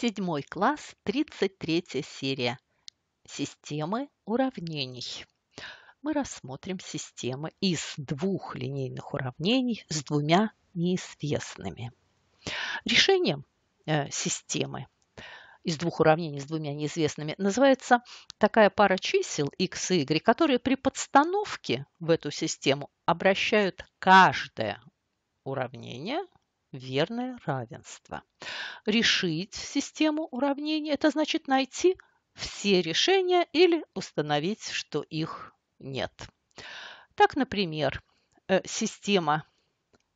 Седьмой класс, 33 серия. Системы уравнений. Мы рассмотрим системы из двух линейных уравнений с двумя неизвестными. Решением э, системы из двух уравнений с двумя неизвестными называется такая пара чисел x и y, которые при подстановке в эту систему обращают каждое уравнение верное равенство. Решить систему уравнений – это значит найти все решения или установить, что их нет. Так, например, э, система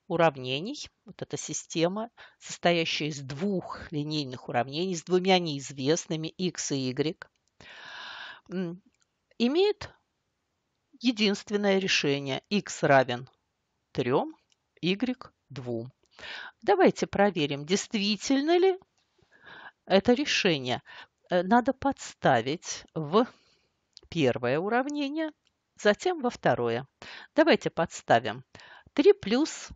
уравнений, вот эта система, состоящая из двух линейных уравнений с двумя неизвестными x и y, имеет единственное решение x равен 3, y 2. Давайте проверим, действительно ли это решение. Э, надо подставить в первое уравнение, затем во второе. Давайте подставим. 3 плюс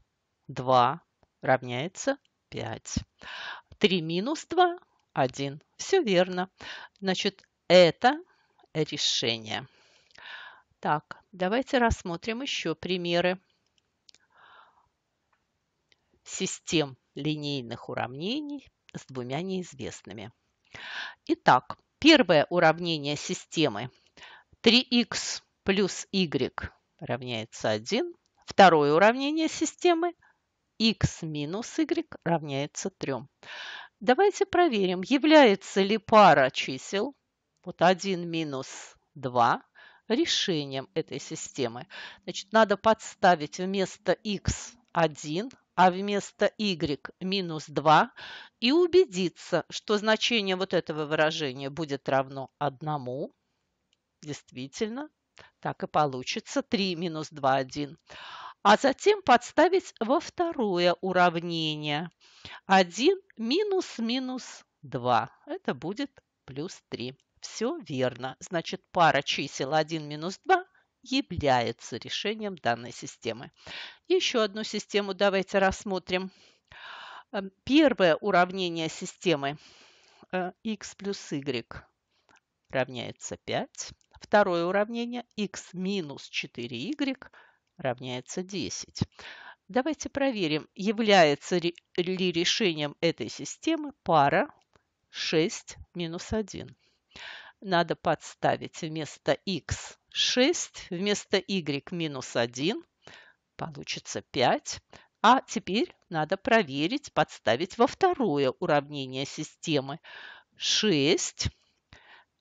2 равняется 5. 3 минус 2 – 1. Все верно. Значит, это решение. Так, давайте рассмотрим еще примеры систем линейных уравнений с двумя неизвестными. Итак, первое уравнение системы 3х плюс y равняется 1. Второе уравнение системы x минус y равняется 3. Давайте проверим, является ли пара чисел, вот 1 минус 2, решением этой системы. Значит, надо подставить вместо x 1 а вместо y минус 2 и убедиться, что значение вот этого выражения будет равно 1. Действительно, так и получится 3 минус 2, 1. А затем подставить во второе уравнение 1 минус минус 2. Это будет плюс 3. Все верно. Значит, пара чисел 1 минус 2 является решением данной системы. Еще одну систему давайте рассмотрим. Эм, первое уравнение системы x э, плюс y равняется 5. Второе уравнение x минус 4y равняется 10. Давайте проверим, является ли решением этой системы пара 6 минус 1. Надо подставить вместо x 6 вместо y минус 1 получится 5. А теперь надо проверить, подставить во второе уравнение системы. 6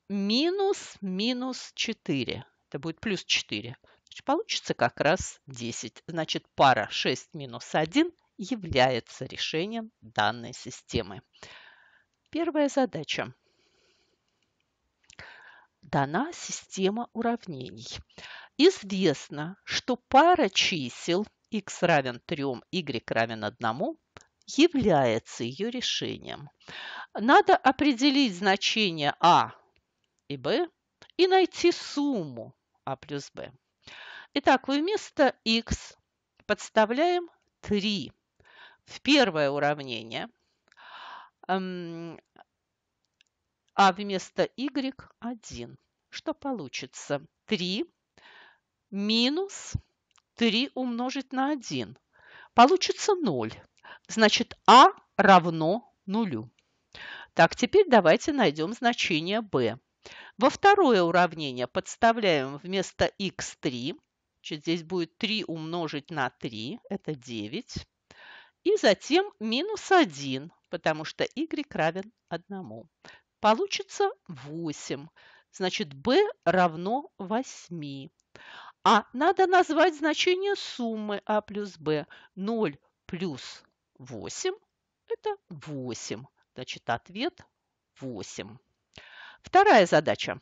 минус минус 4. Это будет плюс 4. Значит, получится как раз 10. Значит, пара 6 минус 1 является решением данной системы. Первая задача дана система уравнений. Известно, что пара чисел x равен 3, y равен 1 является ее решением. Надо определить значение а и b и найти сумму а плюс b. Итак, вместо x подставляем 3 в первое уравнение, эм, а вместо y 1 что получится 3 минус 3 умножить на 1. Получится 0. Значит, А равно нулю. Так, теперь давайте найдем значение b. Во второе уравнение подставляем вместо x3. Значит, здесь будет 3 умножить на 3, это 9. И затем минус 1, потому что y равен 1. Получится 8. Значит, b равно 8. А надо назвать значение суммы а плюс b. 0 плюс 8 – это 8. Значит, ответ 8. Вторая задача.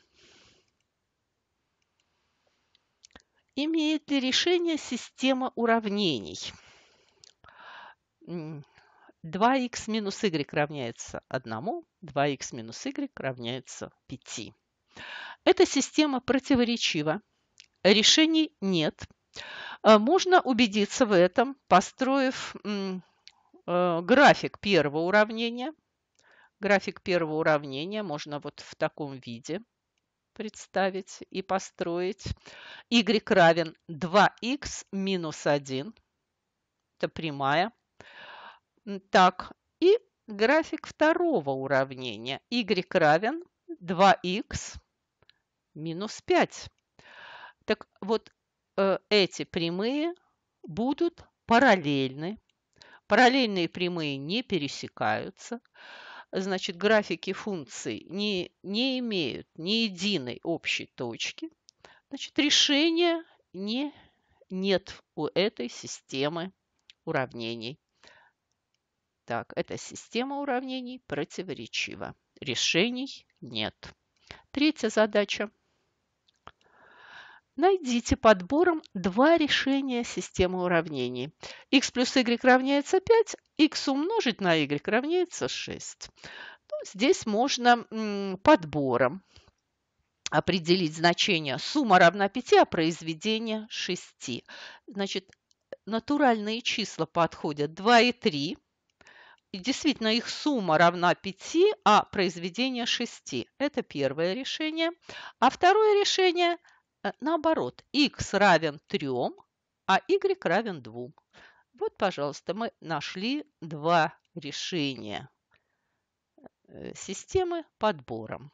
Имеет ли решение система уравнений? 2х минус y равняется 1, 2х минус y равняется 5. Эта система противоречива, решений нет. А можно убедиться в этом, построив э, график первого уравнения. График первого уравнения можно вот в таком виде представить и построить. y равен 2x минус 1. Это прямая. Так, и график второго уравнения. y равен 2x минус 5. Так вот, э, эти прямые будут параллельны. Параллельные прямые не пересекаются. Значит, графики функций не, не имеют ни единой общей точки. Значит, решения не, нет у этой системы уравнений. Так, эта система уравнений противоречива. Решений нет. Третья задача – Найдите подбором два решения системы уравнений. x плюс y равняется 5, x умножить на y равняется 6. Ну, здесь можно подбором определить значение сумма равна 5, а произведение 6. Значит, натуральные числа подходят 2 и 3. И действительно, их сумма равна 5, а произведение 6. Это первое решение. А второе решение – Э, наоборот, x равен 3, а y равен 2. Вот, пожалуйста, мы нашли два решения э, системы подбором.